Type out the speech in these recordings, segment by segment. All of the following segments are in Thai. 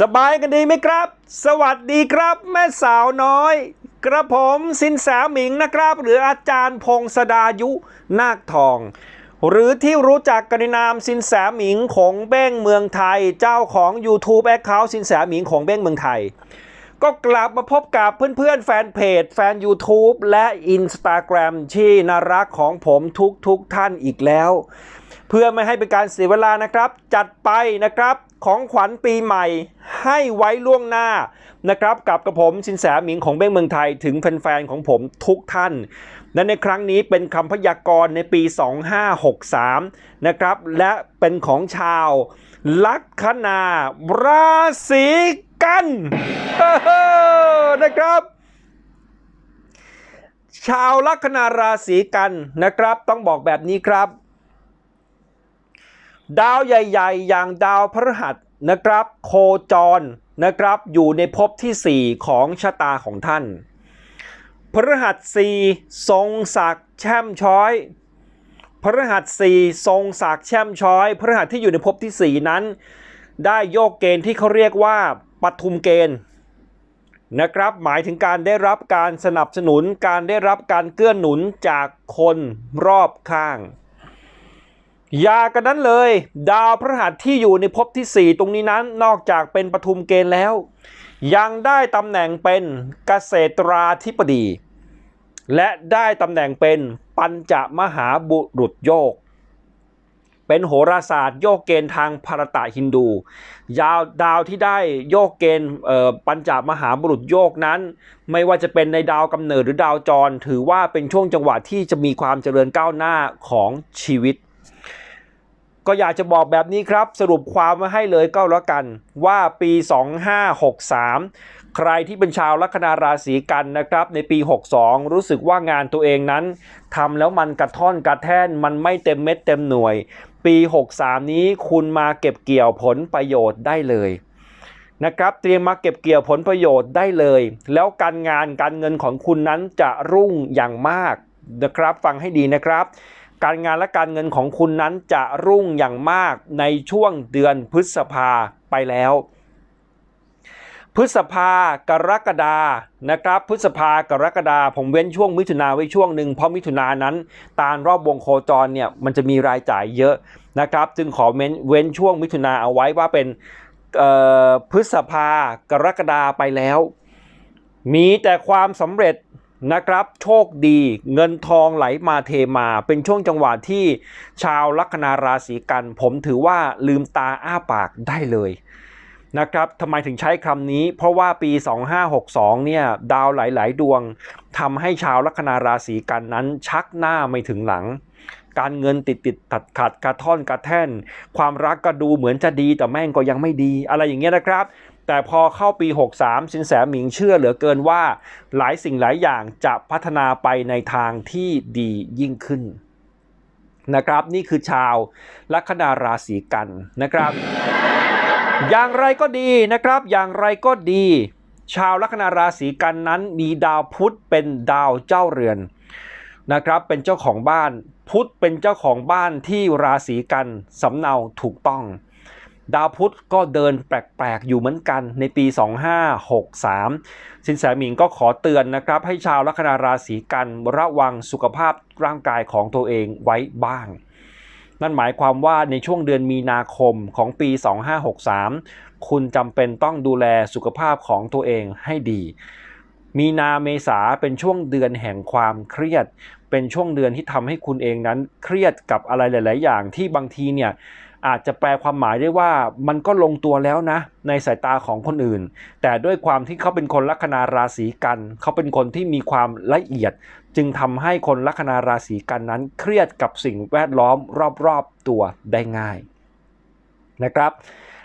สบายกันดีไหมครับ สวัสดีครับแม่สาวน้อย กระผมสินแสหมิงนะครับหรืออาจารย์พงศดายุนาคทอง หรือที่รู้จักกันในนามสินแสหมิงของเบ้งเมืองไทย เจ้าของ YouTube อคเคาท์สินแสหมิงของเบ้งเมืองไทยก็กลับมาพบกับเพื่อนๆแฟนเพจแฟน YouTube และ Instagram ที่น่ารักของผมทุกๆทท่านอีกแล้วเพื่อไม่ให้เป็นการเสียเวลานะครับจัดไปนะครับของขวัญปีใหม่ให้ไว้ล่วงหน้านะครับ กับกระผมชินแสหมิงของเบ้งเมืองไทยถึงแฟนๆของผมทุกท่าน และในครั้งนี้เป็นคำพยากรณ์ในปี 2563 นะครับ และเป็นของชาว ลัคนาราศีกันนะครับ ชาวลัคนาราศีกันนะครับต้องบอกแบบนี้ครับดาวใหญ่ ๆ อย่างดาวพฤหัสนะครับ โคจรนะครับอยู่ในภพที่ 4 ของชะตาของท่านพฤหัสสี่ทรงศักดิ์แช่มช้อยพฤหัสสี่ทรงศักดิ์แช่มช้อยพฤหัสที่อยู่ในภพที่ 4 นั้น ได้โยกเกณฑ์ที่เขาเรียกว่าปทุมเกณฑ์ นะครับ หมายถึงการได้รับการสนับสนุนการได้รับการเกื้อหนุนจากคนรอบข้างอย่ากันนั้นเลย ดาวพระหัสที่อยู่ในภพที่ 4 ตรงนี้นั้นนอกจากเป็นปทุมเกณฑ์แล้ว ยังได้ตำแหน่งเป็นเกษตราธิบดี และได้ตำแหน่งเป็นปัญจมหาบุรุษโยก เป็นโหราศาสตร์โยกเกณฑ์ทางภารตะฮินดูยาวดาวที่ได้โยกเกณฑ์ปัญจมหาบุรุษโยกนั้น ไม่ว่าจะเป็นในดาวกำเนิดหรือดาวจร ถือว่าเป็นช่วงจังหวะที่จะมีความเจริญก้าวหน้าของชีวิตก็อยากจะบอกแบบนี้ครับสรุปความมาให้เลยก็แล้วกันว่าปี 2563 ใครที่เป็นชาวลัคนาราศีกันนะครับ ในปี62 รู้สึกว่างานตัวเองนั้นทำแล้วมันกระท่อนกระแท่นมันไม่เต็มเม็ดเต็มหน่วย ปี 63 นี้คุณมาเก็บเกี่ยวผลประโยชน์ได้เลย นะครับ เตรียมมาเก็บเกี่ยวผลประโยชน์ได้เลย แล้วการงานการเงินของคุณนั้นจะรุ่งอย่างมากนะครับ ฟังให้ดีนะครับการงานและการเงินของคุณนั้นจะรุ่งอย่างมากในช่วงเดือนพฤษภาไปแล้ว พฤษภากรกฎานะครับ พฤษภากรกฎาผมเว้นช่วงมิถุนาไว้ช่วงหนึ่งเพราะมิถุนานั้น ตามรอบวงโคจรเนี่ยมันจะมีรายจ่ายเยอะนะครับ จึงขอเว้นเว้นช่วงมิถุนาเอาไว้ว่าเป็นพฤษภากรกฎาไปแล้ว มีแต่ความสำเร็จนะครับโชคดีเงินทองไหลมาเทมาเป็นช่วงจังหวะที่ชาวลัคนาราศีกันผมถือว่าลืมตาอ้าปากได้เลยนะครับทำไมถึงใช้คำนี้เพราะว่าปี 2562เนี่ยดาวหลายๆดวงทำให้ชาวลัคนาราศีกันนั้นชักหน้าไม่ถึงหลัง การเงินติดติดขัดขัดกระท่อนกระแท่นความรักก็ดูเหมือนจะดีแต่แม่งก็ยังไม่ดีอะไรอย่างเงี้ยนะครับแต่พอเข้าปี 63สินแสหมิงเชื่อเหลือเกินว่า หลายสิ่งหลายอย่างจะพัฒนาไปในทางที่ดียิ่งขึ้น นะครับนี่คือชาวลัคนาราศีกันนะครับ อย่างไรก็ดีนะครับ อย่างไรก็ดี ชาวลัคนาราศีกันนั้นมีดาวพุธเป็นดาวเจ้าเรือน นะครับเป็นเจ้าของบ้านพุธเป็นเจ้าของบ้านที่ราศีกันสำเนาถูกต้องดาวพุธก็เดินแปลก ๆ อยู่เหมือนกันในปี 2563 สินแสหมิงก็ขอเตือนนะครับ ให้ชาวลัคนาราศีกันระวังสุขภาพร่างกายของตัวเองไว้บ้าง นั่นหมายความว่าในช่วงเดือนมีนาคมของปี 2563 คุณจำเป็นต้องดูแลสุขภาพของตัวเองให้ดี มีนาเมษาเป็นช่วงเดือนแห่งความเครียด เป็นช่วงเดือนที่ทำให้คุณเองนั้นเครียดกับอะไรหลาย ๆ อย่างที่บางทีเนี่ยอาจจะแปลความหมายได้ว่ามันก็ลงตัวแล้วนะในสายตาของคนอื่น แต่ด้วยความที่เขาเป็นคนลัคนาราศีกัน เขาเป็นคนที่มีความละเอียด จึงทำให้คนลัคนาราศีกันนั้นเครียดกับสิ่งแวดล้อมรอบๆตัวได้ง่ายนะครับ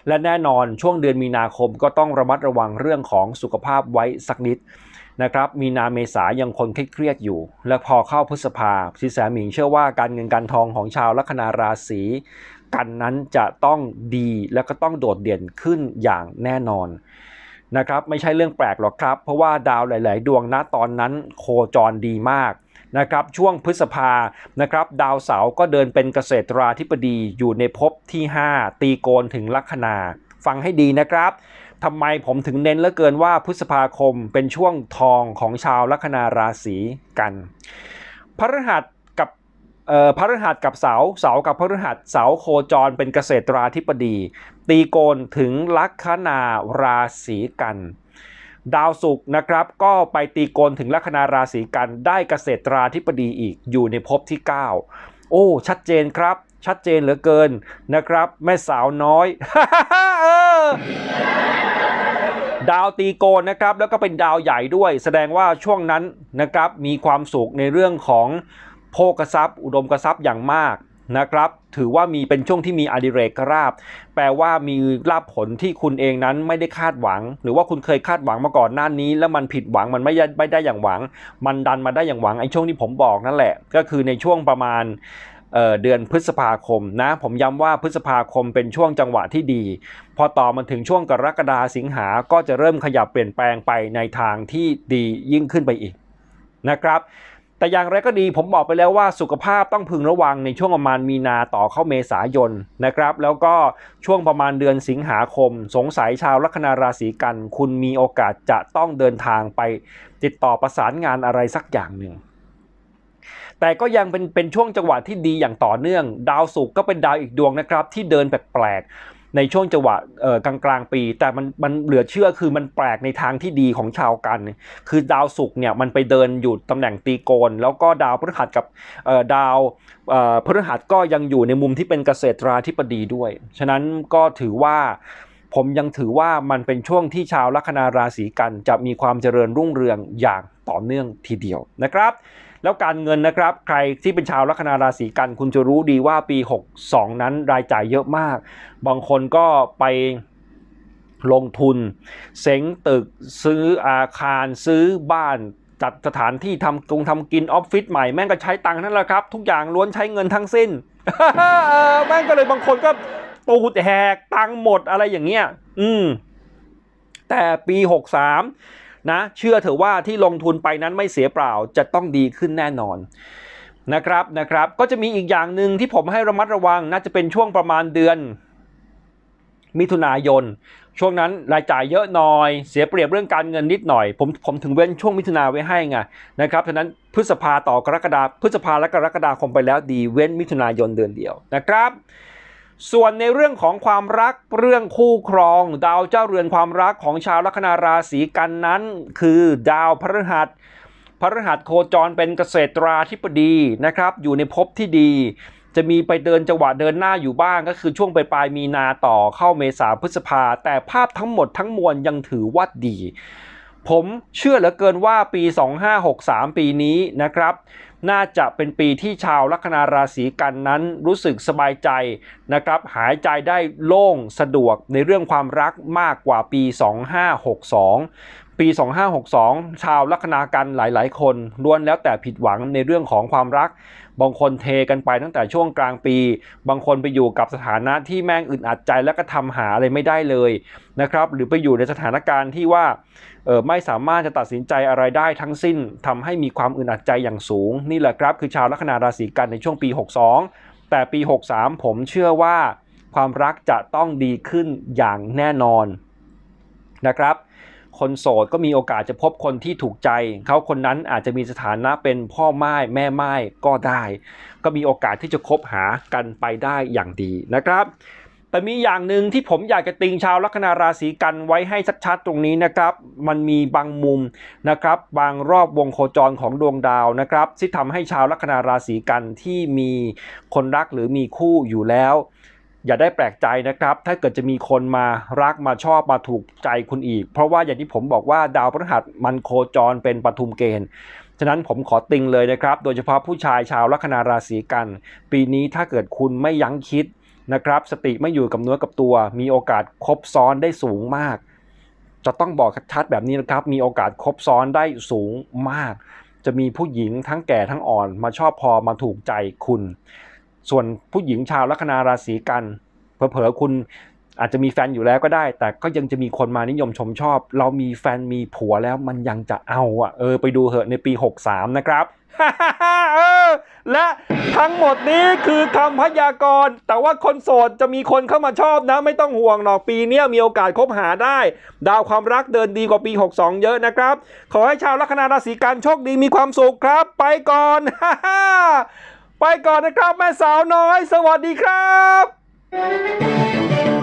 และแน่นอนช่วงเดือนมีนาคมก็ต้องระมัดระวังเรื่องของสุขภาพไว้สักนิดนะครับ มีนาเมษายังคนเครียดอยู่ และพอเข้าพฤษภาศินแสหมิงเชื่อว่าการเงินการทองของชาวลัคนาราศีกันนั้นจะต้องดีและก็ต้องโดดเด่นขึ้นอย่างแน่นอนนะครับไม่ใช่เรื่องแปลกหรอกครับเพราะว่าดาวหลายๆดวงณตอนนั้นโคจรดีมากนะครับช่วงพฤษภานะครับ ดาวเสาร์ก็เดินเป็นเกษตราธิบดีอยู่ในภพที่ 5 ตีโกนถึงลัคนา ฟังให้ดีนะครับทำไมผมถึงเน้นเหลือเกินว่าพฤษภาคมเป็นช่วงทองของชาวลัคนาราศีกันพระรหัสพฤหัสกับเสาเสากับพฤหัสเสาโคจรเป็นเกษตราธิบดี ตีโกนถึงลัคนาราศีกัน ดาวศุกร์นะครับก็ไปตีโกนถึงลัคนาราศีกันได้เกษตราธิบดีอีกอยู่ในภพที่ 9 โอ้ชัดเจนครับ ชัดเจนเหลือเกินนะครับ แม่สาวน้อยดาวตีโกนนะครับแล้วก็เป็นดาวใหญ่ด้วย แสดงว่าช่วงนั้นนะครับมีความสุขในเรื่องของโภกทรัพย์ อุดมกทรัพย์อย่างมากนะครับ ถือว่ามีเป็นช่วงที่มีอดิเรกราบ แปลว่ามีลาบผลที่คุณเองนั้นไม่ได้คาดหวัง หรือว่าคุณเคยคาดหวังมาก่อนหน้านี้ แล้วมันผิดหวังมันไม่ได้ไม่ได้อย่างหวัง มันดันมาได้อย่างหวังไอ้ช่วงที่ผมบอกนั่นแหละก็คือในช่วงประมาณเเดือนพฤษภาคมนะผมย้ำว่าพฤษภาคมเป็นช่วงจังหวะที่ดี พอต่อมันถึงช่วงกรกฎาสิงหาก็จะเริ่มขยับเปลี่ยนแปลงไปในทางที่ดียิ่งขึ้นไปอีกนะครับแต่อย่างไรก็ดีผมบอกไปแล้วว่าสุขภาพต้องพึงระวังในช่วงประมาณมีนาต่อเข้าเมษายนนะครับ แล้วก็ช่วงประมาณเดือนสิงหาคม สงสัยชาวลัคนาราศีกัน คุณมีโอกาสจะต้องเดินทางไปติดต่อประสานงานอะไรสักอย่างหนึ่งแต่ก็ยังเป็นเป็นช่วงจังหวะที่ดีอย่างต่อเนื่อง ดาวศุกร์ก็เป็นดาวอีกดวง นะครับที่เดินแปลกในช่วงจังหวะกลางๆปีแต่มันมันเหลือเชื่อคือมันแปลกในทางที่ดีของชาวกันคือดาวศุกร์เนี่ยมันไปเดินอยู่ตำแหน่งตีโกนแล้วก็ดาวพฤหัสกับดาวพฤหัสก็ยังอยู่ในมุมที่เป็นเกษตราธิปดีด้วย ฉะนั้นก็ถือว่าผมยังถือว่ามันเป็นช่วงที่ชาวลัคนาราศีกันจะมีความเจริญรุ่งเรืองอย่างต่อเนื่องทีเดียวนะครับแล้วการเงินนะครับ ใครที่เป็นชาวลัคนาราศีกันคุณจะรู้ดีว่าปี 62 นั้นรายจ่ายเยอะมาก บางคนก็ไปลงทุนเซงตึกซื้ออาคารซื้อบ้าน จัดสถานที่ทำกรงทำกินออฟฟิศใหม่ แม่งก็ใช้ตังค์นั่นแหละครับ ทุกอย่างล้วนใช้เงินทั้งสิ้น แม่งก็เลยบางคนก็ตูดแหกตังค์หมดอะไรอย่างเงี้ยอืมแต่ปี 63นะเชื่อเถอะว่าที่ลงทุนไปนั้นไม่เสียเปล่าจะต้องดีขึ้นแน่นอนนะครับนะครับ ก็จะมีอีกอย่างหนึ่งที่ผมให้ระมัดระวังน่าจะเป็นช่วงประมาณเดือน มิถุนายนช่วงนั้นรายจ่ายเยอะหน่อยเสียเปรียบเรื่องการเงินนิดหน่อย ผมผมถึงเว้นช่วงมิถุนาไว้ให้ไงนะครับฉะนั้นพฤษภาต่อกรกฎาพฤษภาและกรกฎาคมไปแล้วดีเว้นมิถุนายนเดือนเดียวนะครับส่วนในเรื่องของความรักเรื่องคู่ครองดาวเจ้าเรือนความรักของชาวลัคนาราศีกันนั้น คือดาวพฤหัสพฤหัสโคจร เป็นเกษตราธิบดีนะครับ อยู่ในภพที่ดี จะมีไปเดินจังหวะเดินหน้าอยู่บ้าง ก็คือช่วงปลายปลายมีนาต่อเข้าเมษาพฤษภา แต่ภาพทั้งหมดทั้งมวลยังถือว่าดีผมเชื่อเหลือเกินว่าปี 2563 ปีนี้นะครับ น่าจะเป็นปีที่ชาวลัคนาราศีกันนั้นรู้สึกสบายใจนะครับหายใจได้โล่งสะดวกในเรื่องความรักมากกว่าปี 2562ปี 2562 ชาวลัคนากันหลาย ๆ คนล้วนแล้วแต่ผิดหวังในเรื่องของความรัก บางคนเทกันไปตั้งแต่ช่วงกลางปี บางคนไปอยู่กับสถานะที่แม่งอึดอัดใจและก็ทำหาอะไรไม่ได้เลยนะครับ หรือไปอยู่ในสถานการณ์ที่ว่าเออไม่สามารถจะตัดสินใจอะไรได้ทั้งสิ้นทำให้มีความอึดอัดใจอย่างสูง นี่แหละครับคือชาวลัคนาราศีกันในช่วงปี 62 แต่ปี 63 ผมเชื่อว่าความรักจะต้องดีขึ้นอย่างแน่นอนนะครับคนโสดก็มีโอกาสจะพบคนที่ถูกใจ เขาคนนั้นอาจจะมีสถานะเป็นพ่อไม้แม่ไม้ก็ได้ ก็มีโอกาสที่จะคบหากันไปได้อย่างดีนะครับ แต่มีอย่างหนึ่งที่ผมอยากจะติงชาวลัคนาราศีกันไว้ให้ชัดๆ ตรงนี้นะครับ มันมีบางมุมนะครับ บางรอบวงโคจรของดวงดาวนะครับที่ทำให้ชาวลัคนาราศีกันที่มีคนรักหรือมีคู่อยู่แล้วอย่าได้แปลกใจนะครับ ถ้าเกิดจะมีคนมารักมาชอบมาถูกใจคุณอีก เพราะว่าอย่างที่ผมบอกว่าดาวพฤหัสมันโคจรเป็นปฐุมเกณฑ์ ฉะนั้นผมขอติงเลยนะครับ โดยเฉพาะผู้ชายชาวลัคนาราศีกัน ปีนี้ถ้าเกิดคุณไม่ยั้งคิดนะครับ สติไม่อยู่กับเนื้อกับตัว มีโอกาสคบซ้อนได้สูงมาก จะต้องบอกชัดแบบนี้นะครับ มีโอกาสคบซ้อนได้สูงมาก จะมีผู้หญิงทั้งแก่ทั้งอ่อน มาชอบพอมาถูกใจคุณส่วนผู้หญิงชาวลัคนาราศีกันเผลอๆคุณอาจจะมีแฟนอยู่แล้วก็ได้ แต่ก็ยังจะมีคนมานิยมชมชอบ เรามีแฟนมีผัวแล้วมันยังจะเอาอ่ะ เออไปดูเหอะในปี 63 นะครับและทั้งหมดนี้คือคำพยากรณ์แต่ว่าคนโสดจะมีคนเข้ามาชอบนะ ไม่ต้องห่วงหรอกปีนี้มีโอกาสคบหาได้ ดาวความรักเดินดีกว่าปี 62 เยอะนะครับ ขอให้ชาวลัคนาราศีกันโชคดีมีความสุขครับ ไปก่อนไปก่อนนะครับ แม่สาวน้อย สวัสดีครับ